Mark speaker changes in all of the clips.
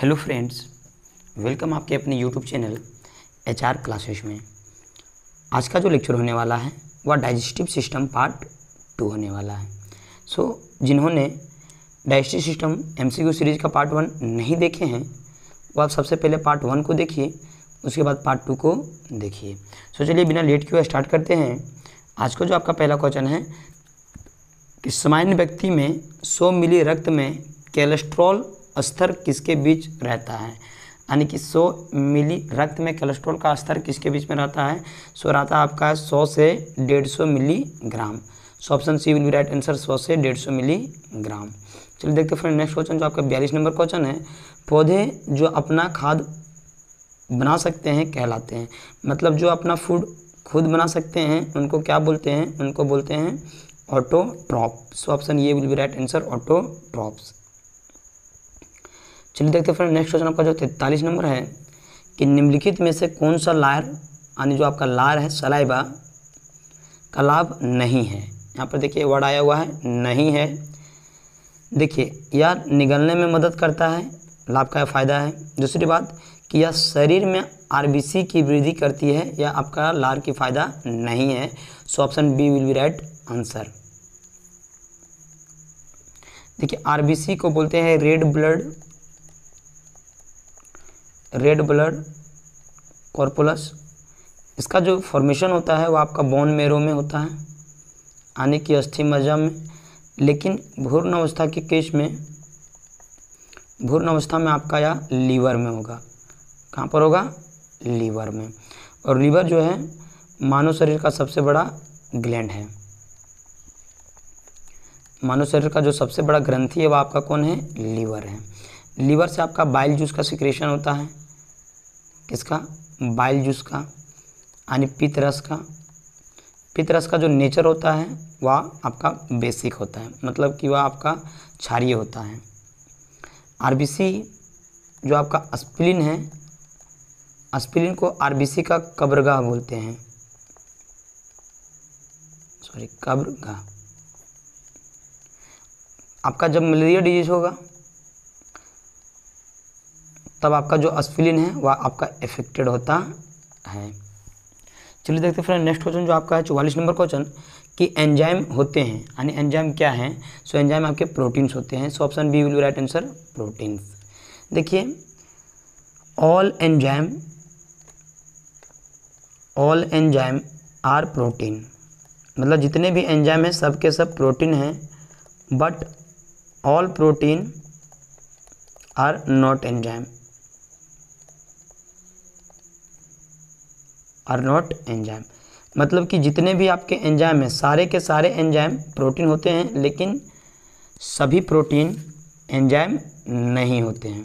Speaker 1: hello friends welcome आपके अपने YouTube channel H R classes में आज का जो लेक्चर होने वाला है वह डाइजेस्टिव सिस्टम पार्ट टू होने वाला है सो so, जिन्होंने डाइजेस्टिव सिस्टम एमसीक्यू सीरीज का पार्ट वन नहीं देखे हैं वो आप सबसे पहले पार्ट वन को देखिए उसके बाद पार्ट टू को देखिए सो so, चलिए बिना लेट क्यों स्टार्ट करते हैं आज का जो आपका पहला क्वेश्चन है कि सामान्य व्यक्ति में सौ मिली रक्त में कैलेस्ट्रॉल स्तर किसके बीच रहता है यानी कि 100 मिली रक्त में कोलेस्ट्रॉल का स्तर किसके बीच में रहता है सो रहता है आपका 100 से 150 milligram so option C will be right answer 100 से 150 मिलीग्राम चलिए देखते फ्रेंड नेक्स्ट क्वेश्चन जो आपका बयालीस नंबर क्वेश्चन है पौधे जो अपना खाद बना सकते हैं कहलाते हैं मतलब जो अपना फूड खुद बना सकते हैं उनको क्या बोलते हैं उनको बोलते हैं ऑटोट्रॉप सो ऑप्शन ये will be right answer autotrophs चलिए देखते फ्रेंड नेक्स्ट क्वेश्चन आपका जो तैंतालीस नंबर है कि निम्नलिखित में से कौन सा लार यानी जो आपका लार है सलाइबा का लाभ नहीं है यहाँ पर देखिए वर्ड आया हुआ है नहीं है देखिए यह निगलने में मदद करता है लाभ का फ़ायदा है दूसरी बात कि यह शरीर में आरबीसी की वृद्धि करती है यह आपका लार की फ़ायदा नहीं है so option B will be right answer देखिए आरबीसी को बोलते हैं red blood red blood corpuscles इसका जो फॉर्मेशन होता है वो आपका बोन मेरो में होता है आने की अस्थि मज्जा में लेकिन भूर्ण अवस्था के केस में भूर्ण अवस्था में आपका या लीवर में होगा कहाँ पर होगा लीवर में और लीवर जो है मानव शरीर का सबसे बड़ा ग्लैंड है मानव शरीर का जो सबसे बड़ा ग्रंथि है वह आपका कौन है लीवर है लीवर से आपका बाइल जूस का सिक्रेशन होता है किसका बाइल जूस का यानी पितरस का पितरस का जो नेचर होता है वह आपका बेसिक होता है मतलब कि वह आपका क्षारिय होता है आरबीसी जो आपका स्प्लिन है स्प्लिन को आरबीसी का कब्रगाह बोलते हैं सॉरी कब्रगाह आपका जब मलेरिया डिजीज होगा तब आपका जो अस्फिलिन है वह आपका इफेक्टेड होता है चलिए देखते फ्रेंड नेक्स्ट क्वेश्चन जो आपका है चौवालीस नंबर क्वेश्चन कि एंजाइम होते हैं यानी एंजाइम क्या है सो एंजाइम आपके प्रोटीन्स होते हैं so option B will be right answer proteins देखिए all enzyme all enzyme are protein मतलब जितने भी एंजाइम हैं सब के सब प्रोटीन हैं but all protein are not enzyme are not enzyme मतलब कि जितने भी आपके एंजाइम हैं सारे के सारे एंजाइम प्रोटीन होते हैं लेकिन सभी प्रोटीन एंजाइम नहीं होते हैं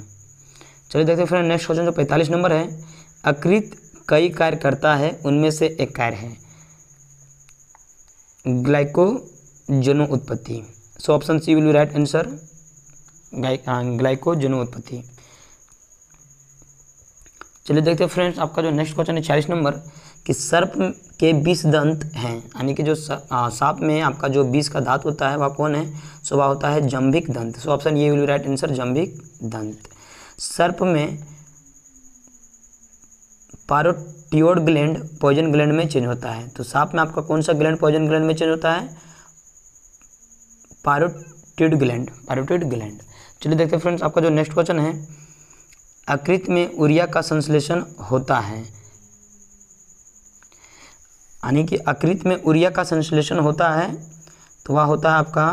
Speaker 1: चलिए देखते हैं फ्रेंड नेक्स्ट क्वेश्चन जो पैंतालीस नंबर है अकृत कई कार्य करता है उनमें से एक कार्य है ग्लाइकोजनो उत्पत्ति so option C will be right answer हाँ, ग्लाइकोजनो उत्पत्ति चलिए देखते हैं फ्रेंड्स आपका जो नेक्स्ट क्वेश्चन है चालीस नंबर कि सर्प के बीस दंत हैं यानी कि जो सांप में आपका जो बीस का दांत होता है वह कौन है सो वह होता है जम्भिक दंत सो ऑप्शन ये विल बी राइट आंसर जम्भिक दंत सर्प में पारोटियोड ग्लैंड पॉइजन ग्लैंड में चेंज होता है तो सांप में आपका कौन सा ग्लैंड पॉइजन ग्लैंड में चेंज होता है पारोटिड ग्लैंड पारोटिड ग्लैंड चलिए देखते हैं फ्रेंड्स आपका जो नेक्स्ट क्वेश्चन है अकृत में यूरिया का संश्लेषण होता है यानी कि अकृत में यूरिया का संश्लेषण होता है तो वह होता है आपका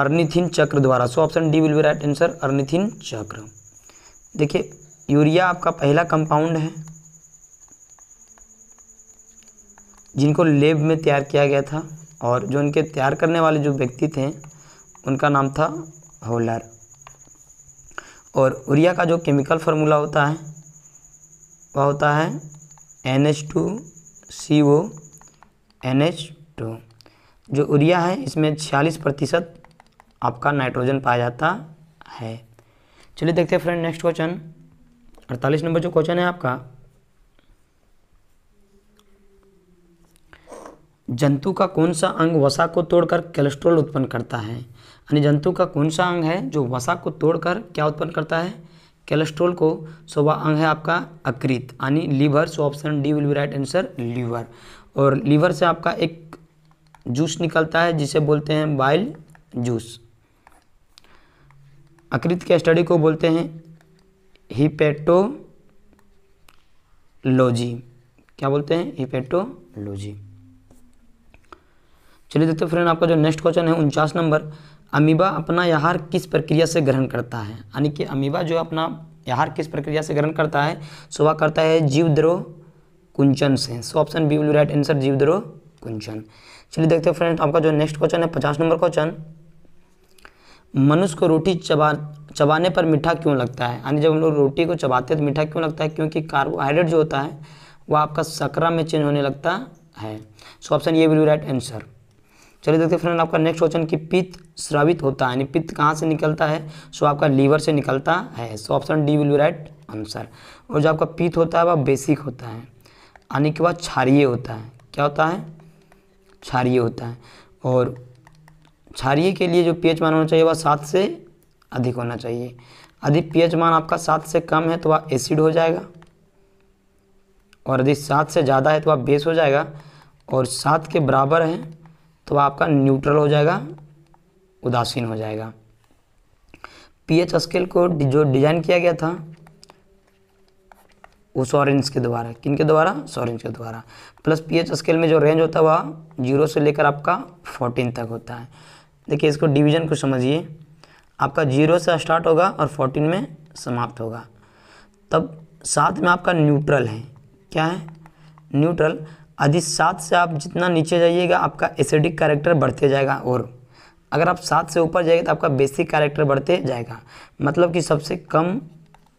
Speaker 1: अर्निथिन चक्र द्वारा so option D will be right answer ornithine चक्र देखिए यूरिया आपका पहला कंपाउंड है जिनको लेब में तैयार किया गया था और जो उनके तैयार करने वाले जो व्यक्ति थे उनका नाम था होलर और यूरिया का जो केमिकल फार्मूला होता है वह होता है N H two C O N H two जो यूरिया है इसमें छियालीस प्रतिशत आपका नाइट्रोजन पाया जाता है चलिए देखते हैं फ्रेंड नेक्स्ट क्वेश्चन अड़तालीस नंबर जो क्वेश्चन है आपका जंतु का कौन सा अंग वसा को तोड़कर कोलेस्ट्रॉल उत्पन्न करता है यानी जंतु का कौन सा अंग है जो वसा को तोड़कर क्या उत्पन्न करता है कैलेस्ट्रोल को सो वह अंग है आपका अकृत यानी liver so option D will be right answer liver और लीवर से आपका एक जूस निकलता है जिसे बोलते हैं बाइल जूस अकृत के स्टडी को बोलते हैं हिपेटोलॉजी क्या बोलते हैं हिपेटोलॉजी चलिए देखते फ्रेंड आपका जो नेक्स्ट क्वेश्चन है उनचास नंबर अमीबा अपना आहार किस प्रक्रिया से ग्रहण करता है यानी कि अमीबा जो अपना आहार किस प्रक्रिया से ग्रहण करता है सो वह करता है जीवद्रोह कुंचन से so option B will right answer जीवद्रोह कुंचन चलिए देखते हैं फ्रेंड आपका जो नेक्स्ट क्वेश्चन है पचास नंबर क्वेश्चन मनुष्य को रोटी चबा चबाने पर मीठा क्यों लगता है यानी जब हम लोग रोटी को चबाते हैं तो मीठा क्यों लगता है क्योंकि कार्बोहाइड्रेट जो होता है वह आपका सकरा में चेंज होने लगता है सो ऑप्शन ये विल राइट आंसर चलिए देखते फ्रेंड आपका नेक्स्ट क्वेश्चन कि पित्त श्रावित होता है यानी पित्त कहाँ से निकलता है सो आपका लीवर से निकलता है so option D will be right answer और जो आपका पित्त होता है वह बेसिक होता है आने के बाद क्षारिय होता है क्या होता है क्षारिय होता है और क्षारिय के लिए जो पीएच मान होना चाहिए वह सात से अधिक होना चाहिए यदि पीएच मान आपका सात से कम है तो वह एसिड हो जाएगा और यदि सात से ज़्यादा है तो वह बेस हो जाएगा और सात के बराबर है तो आपका न्यूट्रल हो जाएगा उदासीन हो जाएगा पीएच स्केल को जो डिजाइन किया गया था वो सॉरेंज के द्वारा किन के द्वारा सॉरेंज के द्वारा प्लस पीएच स्केल में जो रेंज होता है वह जीरो से लेकर आपका फोर्टीन तक होता है देखिए इसको डिवीजन को समझिए आपका जीरो से स्टार्ट होगा और फोर्टीन में समाप्त होगा तब साथ में आपका न्यूट्रल है क्या है न्यूट्रल यदि सात से आप जितना नीचे जाइएगा आपका एसिडिक कैरेक्टर बढ़ते जाएगा और अगर आप सात से ऊपर जाइए तो आपका बेसिक कैरेक्टर बढ़ते जाएगा मतलब कि सबसे कम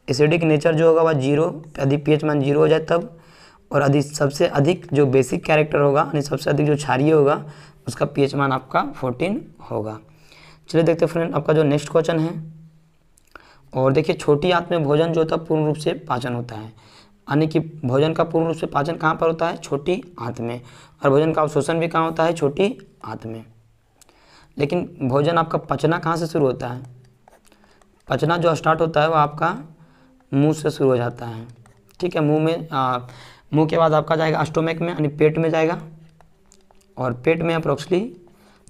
Speaker 1: एसिडिक नेचर जो होगा वह जीरो यदि पी एच मान जीरो हो जाए तब और यदि सबसे अधिक जो बेसिक कैरेक्टर होगा यानी सबसे अधिक जो क्षारीय होगा उसका पी मान आपका फोर्टीन होगा चलिए देखते फ्रेंड आपका जो नेक्स्ट क्वेश्चन है और देखिए छोटी आंत में भोजन जो होता है पूर्ण रूप से पाचन होता है यानी कि भोजन का पूर्ण रूप से पाचन कहाँ पर होता है छोटी आंत में और भोजन का अवशोषण भी कहाँ होता है छोटी आंत में लेकिन भोजन आपका पचना कहाँ से शुरू होता है पचना जो स्टार्ट होता है वो आपका मुंह से शुरू हो जाता है ठीक है मुंह में मुंह के बाद आपका जाएगा अस्टोमेक में यानी पेट में जाएगा और पेट में अप्रोक्सली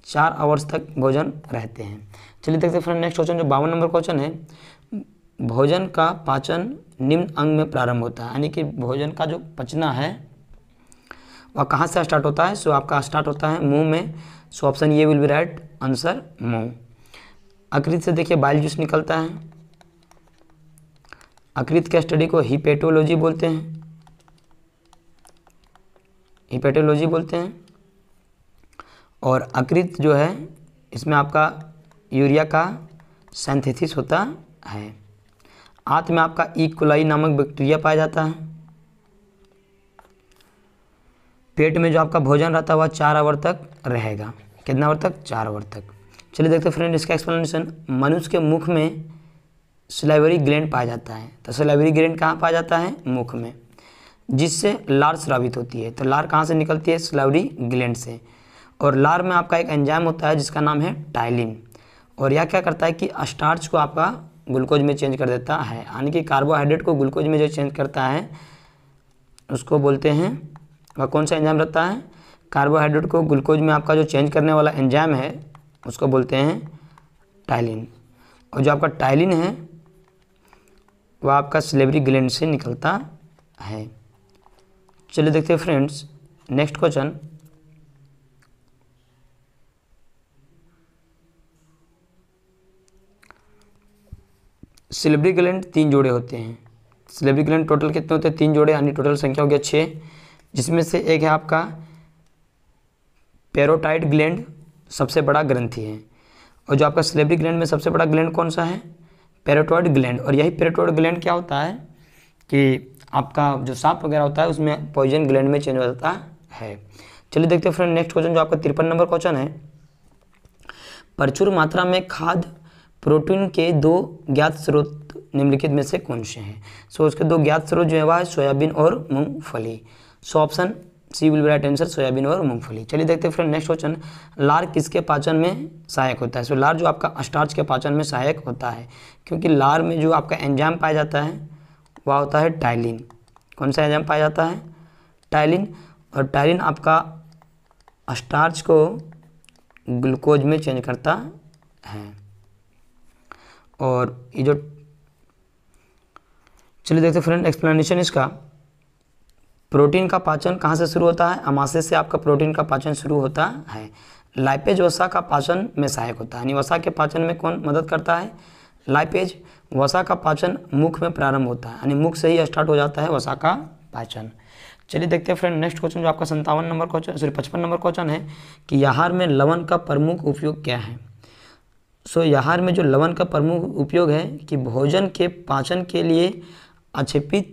Speaker 1: चार आवर्स तक भोजन रहते हैं चलिए देखते हैं फ्रेंड नेक्स्ट क्वेश्चन जो बावन नंबर क्वेश्चन है भोजन का पाचन निम्न अंग में प्रारंभ होता है यानी कि भोजन का जो पचना है वह कहाँ से स्टार्ट होता है सो आपका स्टार्ट होता है मुंह में सो ऑप्शन ये विल बी राइट आंसर मुंह अकृत से देखिए बाइल जूस निकलता है अकृत के स्टडी को हिपेटोलॉजी बोलते हैं हिपेटोलॉजी बोलते हैं और अकृत जो है इसमें आपका यूरिया का सेंथेसिस होता है आंत में आपका इकोलाई नामक बैक्टीरिया पाया जाता है पेट में जो आपका भोजन रहता है वह चार आवर तक रहेगा कितना आवर तक चार आवर तक चलिए देखते हैं फ्रेंड इसका एक्सप्लेनेशन मनुष्य के मुख में सिलाइवरी ग्लैंड पाया जाता है तो सिलाइवरी ग्रेंड कहाँ पाया जाता है मुख में जिससे लार स्रावित होती है तो लार कहाँ से निकलती है सिलाइवरी ग्लैंड से और लार में आपका एक एंजाइम होता है जिसका नाम है टाइलिन और यह क्या करता है कि स्टार्च को आपका ग्लूकोज में चेंज कर देता है यानी कि कार्बोहाइड्रेट को ग्लूकोज में जो चेंज करता है उसको बोलते हैं वह कौन सा एंजाम रहता है कार्बोहाइड्रेट को ग्लूकोज में आपका जो चेंज करने वाला एंजाम है उसको बोलते हैं टाइलिन और जो आपका टाइलिन है वह आपका सिलेवरी ग्लैंड से निकलता है चलिए देखते हैं friends next question salivary gland तीन जोड़े होते हैं सिलेबरी ग्लैंड टोटल कितने होते हैं तीन जोड़े यानी टोटल संख्या हो गया छः जिसमें से एक है आपका पेरोटाइड ग्लैंड सबसे बड़ा ग्रंथि है और जो आपका सिलेबरी ग्लैंड में सबसे बड़ा ग्लैंड कौन सा है पेरोटॉइड ग्लैंड और यही पेरोटॉइड ग्लैंड क्या होता है कि आपका जो सांप वगैरह होता है उसमें पॉइजन ग्लैंड में चेंज हो जाता है चलिए देखते हैं फ्रेंड नेक्स्ट क्वेश्चन जो आपका तिरपन नंबर क्वेश्चन है प्रचुर मात्रा में खाद प्रोटीन के दो ज्ञात स्रोत निम्नलिखित में से कौन से हैं सो so, उसके दो ज्ञात स्रोत जो है वह सोयाबीन और मूंगफली so option C will right answer soybean और मूंगफली चलिए देखते हैं फ्रेंड नेक्स्ट क्वेश्चन लार किसके पाचन में सहायक होता है सो so, लार जो आपका स्टार्च के पाचन में सहायक होता है क्योंकि लार में जो आपका एंजाम पाया जाता है वह होता है टाइलिन कौन सा एंजाम पाया जाता है टाइलिन और टाइलिन आपका स्टार्च को ग्लूकोज में चेंज करता है और ये जो चलिए देखते फ्रेंड एक्सप्लेनेशन इसका प्रोटीन का पाचन कहाँ से शुरू होता है अमाशय से आपका प्रोटीन का पाचन शुरू होता है लाइपेज वसा का पाचन में सहायक होता है यानी वसा के पाचन में कौन मदद करता है लाइपेज वसा का पाचन मुख में प्रारंभ होता है यानी मुख से ही स्टार्ट हो जाता है वसा का पाचन चलिए देखते हैं फ्रेंड नेक्स्ट क्वेश्चन जो आपका संतावन नंबर क्वेश्चन सॉरी पचपन नंबर क्वेश्चन है कि आहार में लवन का प्रमुख उपयोग क्या है सो यहाँ में जो लवण का प्रमुख उपयोग है कि भोजन के पाचन के लिए अक्षेपित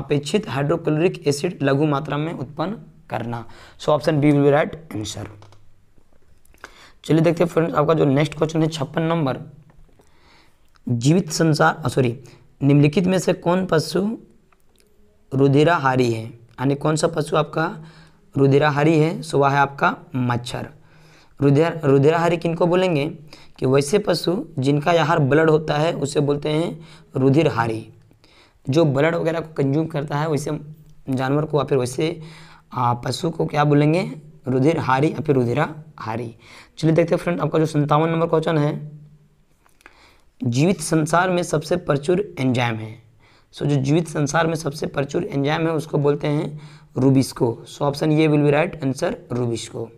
Speaker 1: अपेक्षित हाइड्रोक्लोरिक एसिड लघु मात्रा में उत्पन्न करना so option B will be right answer चलिए देखते हैं फ्रेंड्स आपका जो नेक्स्ट क्वेश्चन है छप्पन नंबर जीवित संसार सॉरी निम्नलिखित में से कौन पशु रुधिराहारी है यानी कौन सा पशु आपका रुधिराहारी है सो वह है आपका मच्छर रुद्र रुद्राहारी किनको बोलेंगे कि वैसे पशु जिनका यहाँ ब्लड होता है उसे बोलते हैं रुधिरहारी जो ब्लड वगैरह को कंज्यूम करता है वैसे जानवर को या फिर वैसे पशु को क्या बोलेंगे रुधिरहारी या फिर रुधिराहारी चलिए देखते हैं फ्रेंड आपका जो संतावन नंबर क्वेश्चन है जीवित संसार में सबसे प्रचुर एंजाइम है सो जो जीवित संसार में सबसे प्रचुर एंजाइम है उसको बोलते हैं रूबिस्को सो ऑप्शन ये will be right answer rubisco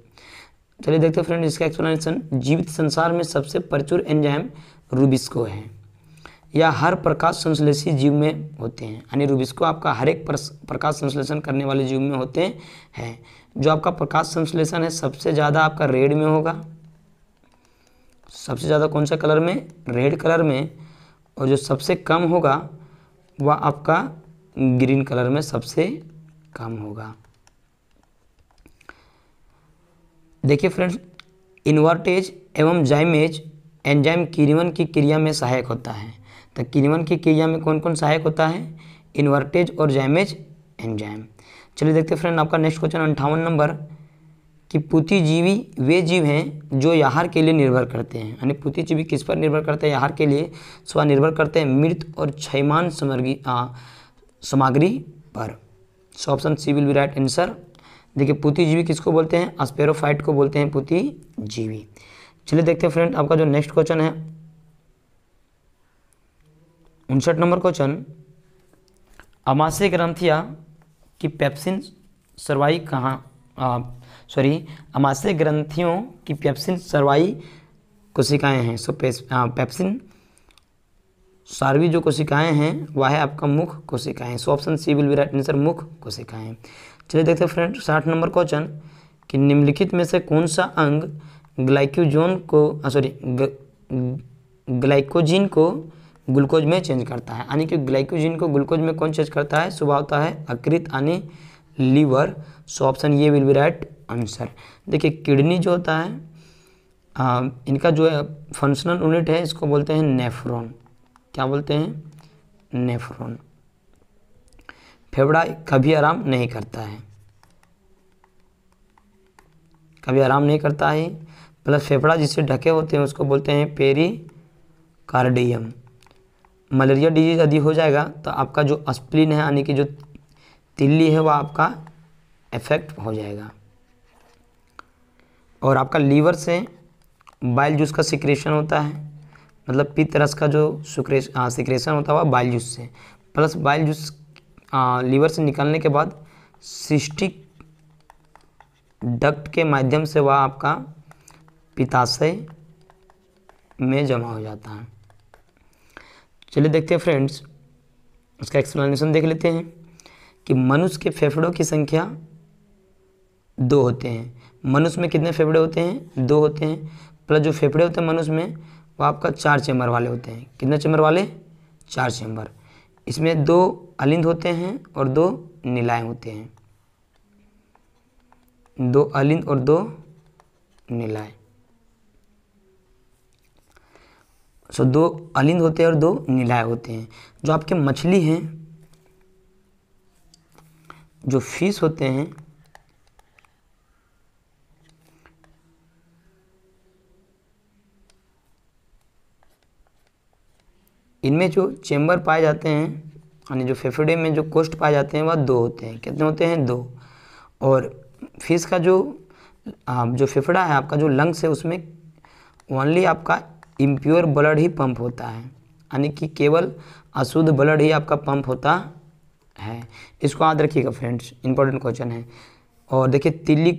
Speaker 1: चलिए देखते हैं फ्रेंड इसका एक्सप्लेनेशन जीवित संसार में सबसे प्रचुर एंजाइम रूबिस्को है या हर प्रकाश संश्लेषी जीव में होते हैं यानी रूबिस्को आपका हर एक प्रकाश संश्लेषण करने वाले जीव में होते हैं जो आपका प्रकाश संश्लेषण है सबसे ज़्यादा आपका रेड में होगा सबसे ज़्यादा कौन सा कलर में रेड कलर में और जो सबसे कम होगा वह आपका ग्रीन कलर में सबसे कम होगा देखिए फ्रेंड्स इन्वर्टेज एवं जाइमेज एंजाइम किरिवन की क्रिया में सहायक होता है तो किरिवन की क्रिया में कौन कौन सहायक होता है इन्वर्टेज और जाइमेज एंजाइम चलिए देखते हैं फ्रेंड आपका नेक्स्ट क्वेश्चन अंठावन नंबर कि पुतिजीवी वे जीव हैं जो आहार के लिए निर्भर करते हैं यानी पुतिजीवी किस पर निर्भर करते हैं आहार के लिए स्वनिर्भर करते हैं मृत और क्षयमान सामग्री सामग्री पर so option C will be right answer देखिए पुतिजीवी किसको बोलते हैं अस्पेरोफाइट को बोलते हैं पुतिजीवी चलिए देखते हैं फ्रेंड आपका जो नेक्स्ट क्वेश्चन है उनसठ नंबर क्वेश्चन अमाशय ग्रंथिया की पेप्सिन सर्वाई कहाँ सॉरी अमाशय ग्रंथियों की पेप्सिन सर्वाई कोशिकाएं हैं सो पेप्सिन सार्वी जो कोशिकाएं हैं वह है आपका मुख कोशिकाएं so option C will be right answer मुख कोशिकाएं चलिए देखते हैं फ्रेंड साठ नंबर क्वेश्चन कि निम्नलिखित में से कौन सा अंग ग्लाइक्यूजोन को सॉरी ग्लाइकोजिन को ग्लूकोज में चेंज करता है यानी कि ग्लाइकोजिन को ग्लूकोज में कौन चेंज करता है सुबह होता है अकृत यानी लीवर सो ऑप्शन ये विल बी राइट आंसर देखिए किडनी जो होता है आ, इनका जो है फंक्शनल यूनिट है इसको बोलते हैं नेफ्रॉन क्या बोलते हैं नेफ्रॉन फेफड़ा कभी आराम नहीं करता है कभी आराम नहीं करता है प्लस फेफड़ा जिससे ढके होते हैं उसको बोलते हैं पेरी कार्डियम मलेरिया डिजीज यदि हो जाएगा तो आपका जो स्प्लिन है यानी कि जो तिल्ली है वह आपका इफेक्ट हो जाएगा और आपका लीवर से बाइल जूस का सिक्रेशन होता है मतलब पित्त रस का जो हाँ, सिक्रेशन होता है वह बाइल जूस से प्लस बाइल जूस आ, लीवर से निकलने के बाद सिस्टिक डक्ट के माध्यम से वह आपका पिताशय में जमा हो जाता है चलिए देखते हैं फ्रेंड्स उसका एक्सप्लेनेशन देख लेते हैं कि मनुष्य के फेफड़ों की संख्या दो होते हैं मनुष्य में कितने फेफड़े होते हैं दो होते हैं प्लस जो फेफड़े होते हैं मनुष्य में वो आपका चार चैम्बर वाले होते हैं कितने चैम्बर वाले चार चैम्बर इसमें दो अलिंद होते हैं और दो नीलाएँ होते हैं दो अलिंद और दो नीलाएँ सो so, दो अलिंद होते हैं और दो नीलाए होते हैं जो आपके मछली हैं जो फिश होते हैं इनमें जो चेम्बर पाए जाते हैं यानी जो फेफड़े में जो कोष्ट पाए जाते हैं वह दो होते हैं कितने होते हैं दो और फिश का जो आप जो फेफड़ा है आपका जो लंग्स है उसमें ओनली आपका इम्प्योर ब्लड ही पंप होता है यानी कि केवल अशुद्ध ब्लड ही आपका पंप होता है इसको याद रखिएगा फ्रेंड्स इंपॉर्टेंट क्वेश्चन है और देखिए तिल्ली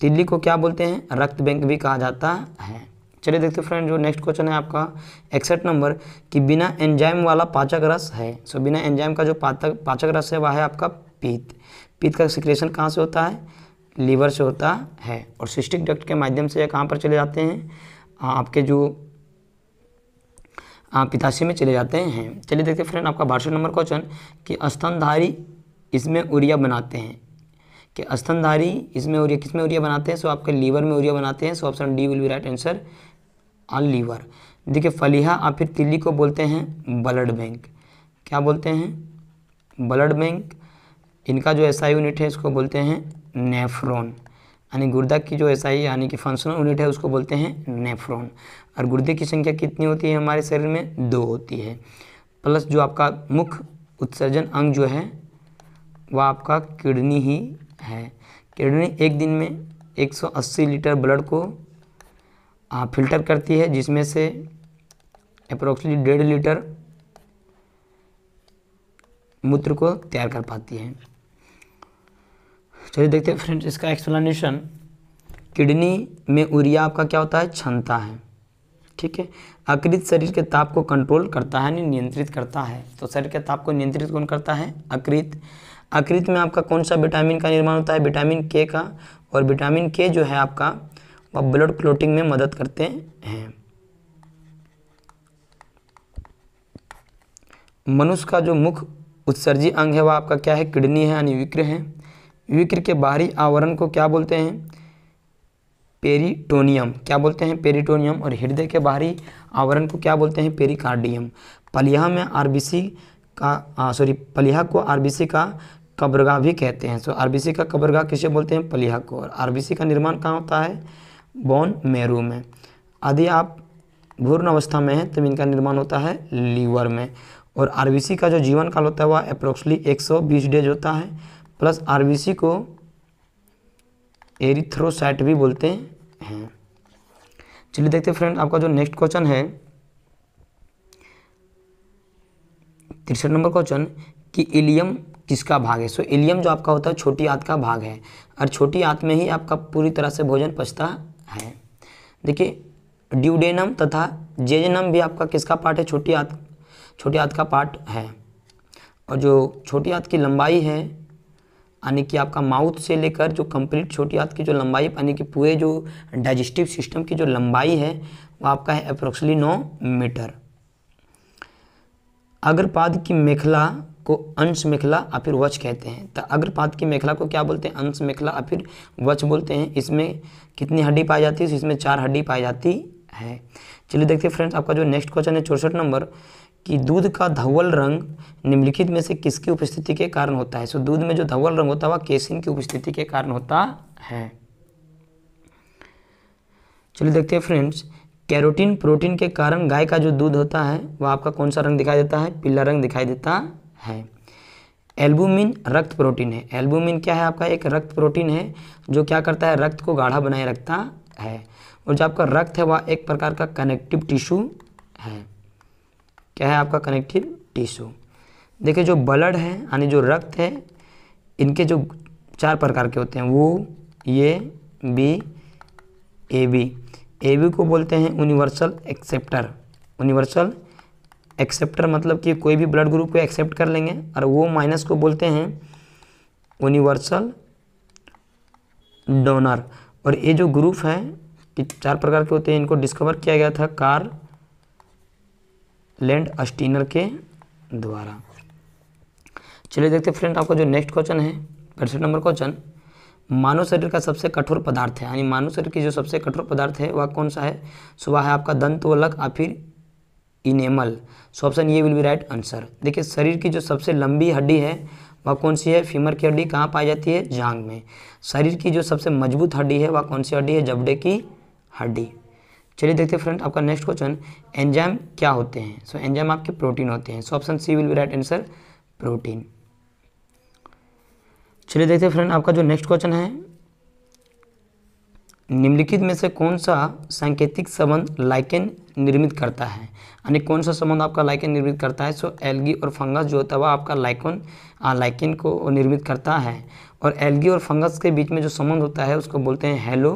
Speaker 1: तिल्ली को क्या बोलते हैं रक्त बैंक भी कहा जाता है चलिए देखते फ्रेंड जो नेक्स्ट क्वेश्चन है आपका इकसठ नंबर कि बिना एंजाइम वाला पाचक रस है सो बिना एंजाइम का जो पाचक पाचक रस है वह है आपका पीत पीत का सिक्रेशन कहाँ से होता है लीवर से होता है और सिस्टिक डक्ट के माध्यम से कहाँ पर चले जाते हैं आपके जो पिताशी में चले जाते हैं चलिए देखते फ्रेंड आपका बासठ नंबर क्वेश्चन कि स्तनधारी इसमें उरिया बनाते हैं कि स्तनधारी इसमें उरिया किसमें उरिया बनाते हैं सो आपके लीवर में उरिया बनाते हैं so option D will be right answer और लीवर देखिए फलीहा और फिर तिल्ली को बोलते हैं ब्लड बैंक क्या बोलते हैं ब्लड बैंक इनका जो एसआई यूनिट है इसको बोलते हैं नेफ्रॉन यानी गुर्दा की जो एसआई यानी कि फंक्शनल यूनिट है उसको बोलते हैं नेफ्रॉन और गुर्दे की संख्या कितनी होती है हमारे शरीर में दो होती है प्लस जो आपका मुख्य उत्सर्जन अंग जो है वह आपका किडनी ही है किडनी एक दिन में 180 लीटर ब्लड को फिल्टर करती है जिसमें से अप्रोक्सली डेढ़ लीटर मूत्र को तैयार कर पाती है चलिए देखते हैं फ्रेंड्स इसका एक्सप्लेनेशन किडनी में उरिया आपका क्या होता है क्षमता है ठीक है अकृत शरीर के ताप को कंट्रोल करता है यानी नियंत्रित करता है तो शरीर के ताप को नियंत्रित कौन करता है अकृत अकृत में आपका कौन सा विटामिन का निर्माण होता है विटामिन के का और विटामिन के जो है आपका व ब्लड क्लोटिंग में मदद करते हैं मनुष्य का जो मुख्य उत्सर्जी अंग है वह आपका क्या है किडनी है यानी विक्र है विक्र के बाहरी आवरण को क्या बोलते हैं पेरिटोनियम क्या बोलते हैं पेरिटोनियम और हृदय के बाहरी आवरण को क्या बोलते हैं पेरिकार्डियम पलिया में आरबीसी का सॉरी पलिया को आरबीसी का कब्रगा भी कहते हैं सो आरबीसी का कब्रगा किसे बोलते हैं पलिया को और आरबीसी का निर्माण कहाँ होता है बोन मेरू में यदि आप भूर्ण अवस्था में हैं तो इनका निर्माण होता है लीवर में और आरबीसी का जो जीवन काल होता है वह अप्रोक्सली 120 डेज होता है प्लस आरबीसी को एरिथ्रोसाइट भी बोलते हैं चलिए देखते हैं फ्रेंड आपका जो नेक्स्ट क्वेश्चन है तिरसठ नंबर क्वेश्चन कि इलियम किसका भाग है सो इलियम जो आपका होता है छोटी आंत का भाग है और छोटी आंत में ही आपका पूरी तरह से भोजन पचता है देखिए ड्यूडेनम तथा जेजनम भी आपका किसका पार्ट है छोटी आत छोटी आत का पार्ट है और जो छोटी आत की लंबाई है यानी कि आपका माउथ से लेकर जो कंप्लीट छोटी आत की जो लंबाई यानी कि पूरे जो डाइजेस्टिव सिस्टम की जो लंबाई है वो आपका है अप्रोक्सली नौ मीटर अग्रपाद की मेखला को अंश मेखला या फिर वच कहते हैं तो अग्रपात की मेखला को क्या बोलते हैं अंश मेखला या फिर वच बोलते हैं इसमें कितनी हड्डी पाई जाती है इसमें चार हड्डी पाई जाती है चलिए देखते हैं फ्रेंड्स आपका जो नेक्स्ट क्वेश्चन है चौंसठ नंबर कि दूध का धवल रंग निम्नलिखित में से किसकी उपस्थिति के कारण होता है सो दूध में जो धवल रंग होता है वह केसिन की उपस्थिति के कारण होता है चलिए देखते हैं फ्रेंड्स कैरोटीन प्रोटीन के कारण गाय का जो दूध होता है वह आपका कौन सा रंग दिखाई देता है पीला रंग दिखाई देता है एल्बुमिन रक्त प्रोटीन है एल्बुमिन क्या है आपका एक रक्त प्रोटीन है जो क्या करता है रक्त को गाढ़ा बनाए रखता है और जो आपका रक्त है वह एक प्रकार का कनेक्टिव टिश्यू है क्या है आपका कनेक्टिव टिश्यू देखिए जो ब्लड है यानी जो रक्त है इनके जो चार प्रकार के होते हैं वो ये B A B A B को बोलते हैं यूनिवर्सल एक्सेप्टर यूनिवर्सल एक्सेप्टर मतलब कि कोई भी ब्लड ग्रुप को एक्सेप्ट कर लेंगे और वो माइनस को बोलते हैं यूनिवर्सल डोनर और ये जो ग्रुप है कि चार प्रकार के होते हैं इनको डिस्कवर किया गया था कार लैंड अस्टीनर के द्वारा चलिए देखते फ्रेंड आपका जो नेक्स्ट क्वेश्चन है पैंसठ नंबर क्वेश्चन मानव शरीर का सबसे कठोर पदार्थ है यानी मानव शरीर की जो सबसे कठोर पदार्थ है वह कौन सा है सुबह है आपका दंत वलक या फिर इनेमल सो ऑप्शन ये विल बी राइट आंसर देखिए शरीर की जो सबसे लंबी हड्डी है वह कौन सी है फीमर की हड्डी कहाँ पाई जाती है जांग में शरीर की जो सबसे मजबूत हड्डी है वह कौन सी हड्डी है जबड़े की हड्डी चलिए देखते हैं फ्रेंड आपका नेक्स्ट क्वेश्चन एंजाइम क्या होते हैं सो so, एंजाइम आपके प्रोटीन होते हैं so option C will be right answer protein चलिए देखते हैं फ्रेंड आपका जो नेक्स्ट क्वेश्चन है निम्नलिखित में से कौन सा सांकेतिक संबंध लाइकेन निर्मित करता है यानी कौन सा संबंध आपका लाइकेन निर्मित करता है सो एल्गी और फंगस जो होता है वह आपका लाइकोन लाइकेन को निर्मित करता है और एल्गी और फंगस के बीच में जो संबंध होता है उसको बोलते हैं हेलो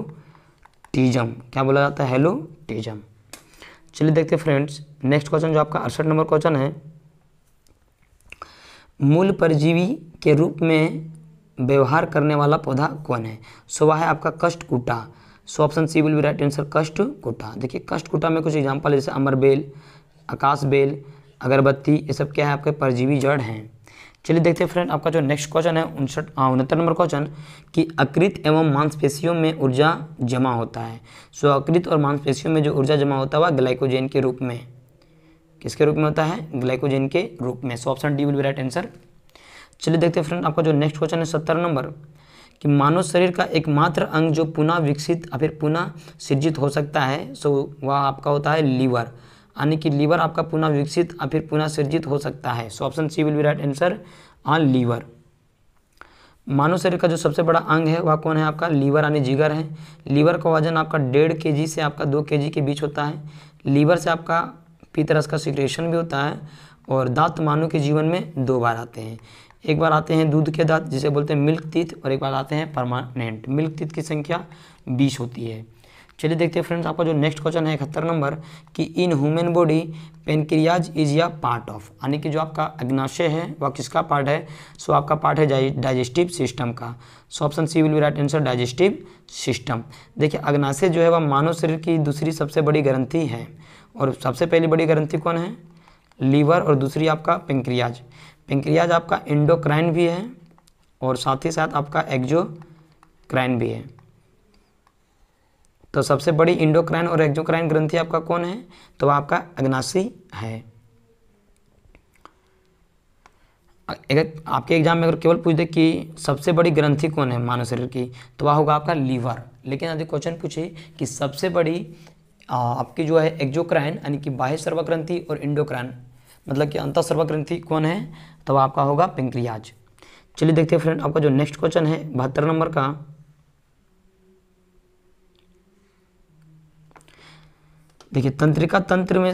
Speaker 1: टीजम क्या बोला जाता है हेलो टीजम चलिए देखते हैं फ्रेंड्स नेक्स्ट क्वेश्चन जो आपका अड़सठ नंबर क्वेश्चन है मूल परजीवी के रूप में व्यवहार करने वाला पौधा कौन है सो वह है आपका कष्ट कूटा so option C will be right answer कष्ट कोटा देखिए कष्ट कोटा में कुछ एग्जाम्पल जैसे अमर बेल आकाश बेल अगरबत्ती ये सब क्या है आपके परजीवी जड़ हैं चलिए देखते हैं फ्रेंड आपका जो नेक्स्ट क्वेश्चन है उनसठ हाँ, उनहत्तर नंबर क्वेश्चन कि अकृत एवं मांसपेशियों में ऊर्जा जमा होता है सो अकृत और मांसपेशियों में जो ऊर्जा जमा होता वह ग्लाइकोजेन के रूप में किसके रूप में होता है ग्लाइकोजेन के रूप में so option D will be right answer चलिए देखते हैं फ्रेंड आपका जो नेक्स्ट क्वेश्चन है सत्तर नंबर कि मानव शरीर का एकमात्र अंग जो पुनः विकसित या फिर पुनः सृजित हो सकता है सो वह आपका होता है लीवर यानी कि लीवर आपका पुनः विकसित या फिर पुनः सृजित हो सकता है so option C will be right answer on liver मानव शरीर का जो सबसे बड़ा अंग है वह कौन है आपका लीवर यानी जिगर है लीवर का वजन आपका डेढ़ के से आपका दो के के बीच होता है लीवर से आपका पीतरस का सिक्रेशन भी होता है और दांत मानव के जीवन में दो बार आते हैं एक बार आते हैं दूध के दांत जिसे बोलते हैं मिल्क तीत और एक बार आते हैं परमानेंट मिल्क तीत की संख्या बीस होती है चलिए देखते हैं फ्रेंड्स आपका जो नेक्स्ट क्वेश्चन है इकहत्तर नंबर कि in human body pancreas is a part of यानी कि जो आपका अग्नाशय है वह किसका पार्ट है सो आपका पार्ट है डाइजेस्टिव सिस्टम का so option C will be right answer digestive system देखिए अग्नाशय जो है वह मानव शरीर की दूसरी सबसे बड़ी ग्रंथि है और सबसे पहली बड़ी ग्रंथि कौन है लीवर और दूसरी आपका पेंक्रियाज पेंक्रियाज आपका इंडोक्राइन भी है और साथ ही साथ आपका एक्जोक्राइन भी है तो सबसे बड़ी इंडोक्राइन और एक्जोक्राइन ग्रंथि आपका कौन है तो आपका अग्नाशी है अगर आपके एग्जाम में अगर केवल पूछ दे कि सबसे बड़ी ग्रंथि कौन है मानव शरीर की तो वह होगा आपका लीवर लेकिन यदि क्वेश्चन पूछे कि सबसे बड़ी आपकी जो है एक्जोक्राइन यानी कि बाह्य सर्वग्रंथि और इंडोक्राइन मतलब कि ग्रंथि कौन है तो आपका होगा पिंक्रियाज चलिए देखते हैं फ्रेंड आपका जो नेक्स्ट क्वेश्चन है बहत्तर नंबर का देखिए तंत्रिका तंत्र में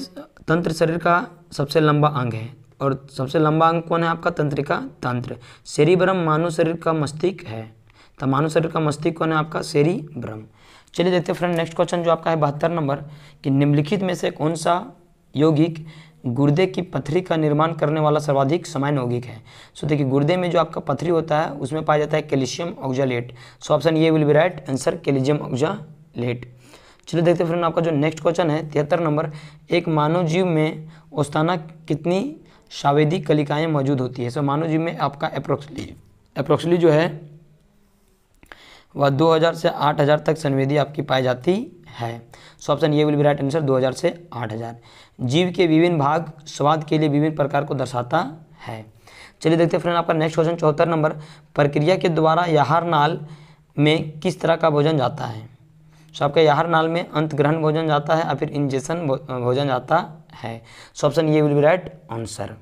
Speaker 1: तंत्र शरीर का सबसे लंबा अंग है और सबसे लंबा अंग कौन है आपका तंत्रिका तंत्र शेरी ब्रह्म मानव शरीर का मस्तिष्क है तो मानव शरीर का मस्तिष्क कौन है आपका शेरी ब्रह्म चलिए देखते हैं फ्रेंड नेक्स्ट क्वेश्चन जो आपका है बहत्तर नंबर कि निम्नलिखित में से कौन सा यौगिक गुर्दे की पथरी का निर्माण करने वाला सर्वाधिक समान यौगिक है सो देखिए गुर्दे में जो आपका पथरी होता है उसमें पाया जाता है कैल्शियम ऑक्जालेट सो ऑप्शन ये will be right answer calcium oxalate चलो देखते हैं फ्रेंड आपका जो नेक्स्ट क्वेश्चन है तिहत्तर नंबर एक मानव जीव में औस्ताना कितनी सावेदी कलिकाएँ मौजूद होती है सो मानव जीव में आपका अप्रोक्सली अप्रोक्सली जो है वह 2000 से 8000 तक संवेदी आपकी पाई जाती है सो ऑप्शन ये विल बी राइट आंसर 2000 से 8000 जीव के विभिन्न भाग स्वाद के लिए विभिन्न प्रकार को दर्शाता है चलिए देखते हैं फ्रेंड आपका नेक्स्ट क्वेश्चन चौहत्तर नंबर प्रक्रिया के द्वारा याहार नाल में किस तरह का भोजन जाता है सो आपके याहार नाल में अंत ग्रहण भोजन जाता है या फिर इंजेक्शन भोजन जाता है सो ऑप्शन ये विल बी राइट आंसर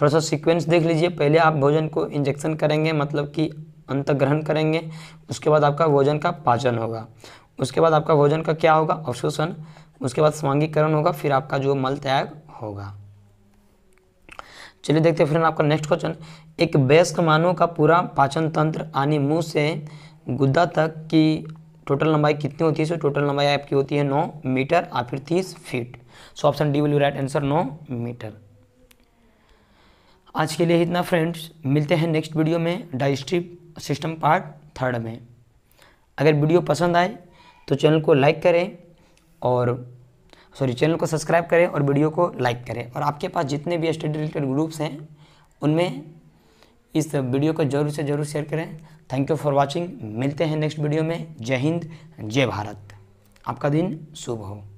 Speaker 1: थोड़ा सा सीक्वेंस देख लीजिए पहले आप भोजन को इंजेक्शन करेंगे मतलब कि अंतग्रहण करेंगे उसके बाद आपका भोजन का पाचन होगा उसके बाद आपका भोजन का क्या होगा अवशोषण उसके बाद स्वांगीकरण होगा फिर आपका जो मल त्याग होगा चलिए देखते हैं फ्रेंड आपका नेक्स्ट क्वेश्चन एक वयस्क मानव का पूरा पाचन तंत्र यानी मुंह से गुद्दा तक की टोटल लंबाई कितनी होती है सो टोटल लंबाई आपकी होती है नौ मीटर या फिर तीस feet so option D will be right answer नौ मीटर आज के लिए इतना फ्रेंड्स मिलते हैं नेक्स्ट वीडियो में डाइजेस्टिव सिस्टम पार्ट थर्ड में अगर वीडियो पसंद आए तो चैनल को लाइक करें और सॉरी चैनल को सब्सक्राइब करें और वीडियो को लाइक करें और आपके पास जितने भी स्टडी रिलेटेड ग्रुप्स हैं उनमें इस वीडियो को जरूर से ज़रूर शेयर करें थैंक यू फॉर वॉचिंग मिलते हैं नेक्स्ट वीडियो में जय हिंद जय भारत आपका दिन शुभ हो